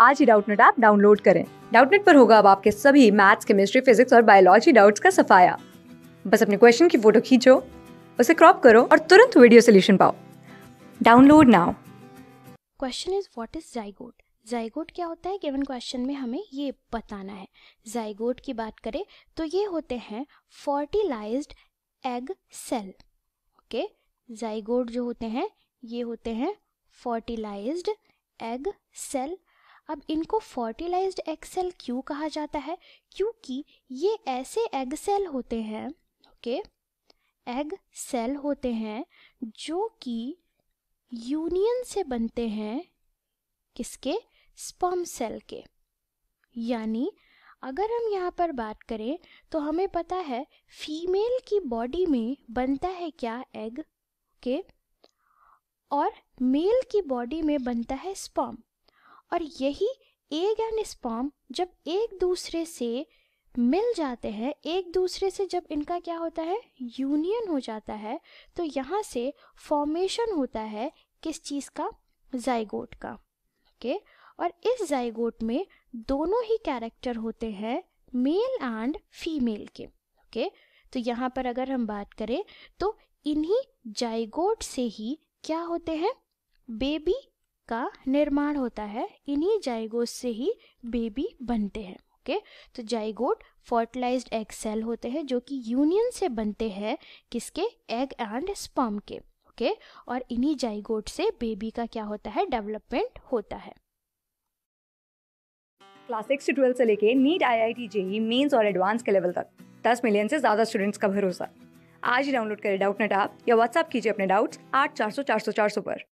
आज ही Doubtnut app download करें डाउटनेट पर होगा अब आपके सभी मैथ्स केमिस्ट्री फिजिक्स और बायोलॉजी डाउट्स का सफाया बस अपने क्वेश्चन की फोटो खींचो उसे क्रॉप करो और तुरंत वीडियो सोल्यूशन पाओ download now question is what is zygote zygote क्या होता है गिवन क्वेश्चन में हमें ये बताना है जाइगोट की बात करें तो ये होते हैं fertilised egg cell okay zygote जो होते हैं ये होते हैं फर्टिलाइज्ड एग सेल अब इनको फर्टिलाइज्ड एग सेल क्यों कहा जाता है क्योंकि ये ऐसे एग सेल होते हैं ओके एग सेल होते हैं जो कि यूनियन से बनते हैं किसके स्पर्म सेल के यानी अगर हम यहाँ पर बात करें तो हमें पता है फीमेल की बॉडी में बनता है क्या एग के okay? और मेल की बॉडी में बनता है स्पर्म और यही एग एंड स्पॉम जब एक दूसरे से मिल जाते हैं एक दूसरे से जब इनका क्या होता है यूनियन हो जाता है तो यहाँ से फॉर्मेशन होता है किस चीज़ का जाइगोट का ओके और इस जाइगोट में दोनों ही कैरेक्टर होते हैं मेल एंड फीमेल के ओके तो यहाँ पर अगर हम बात करें तो इन्हीं जाइगोट से ही क्या होते हैं बेबी का निर्माण होता है इन्हीं जाइगोट से ही बेबी बनते हैं ओके तो जाइगोट फर्टिलाइज्ड एग सेल होते हैं जो कि यूनियन से बनते हैं किसके एग एंड स्पर्म के ओके और इन्हीं जाइगोट से बेबी का क्या होता है डेवलपमेंट होता है क्लास सिक्स से ट्वेल्थ से लेके NEET I I T JEE mains और एडवांस के लेवल तक दस मिलियन से ज्यादा स्टूडेंट्स का भरोसा आज ही डाउनलोड करें डाउट नेट आप या व्हाट्सअप कीजिए अपने डाउट्स आठ चार सौ चार सौ चार सौ पर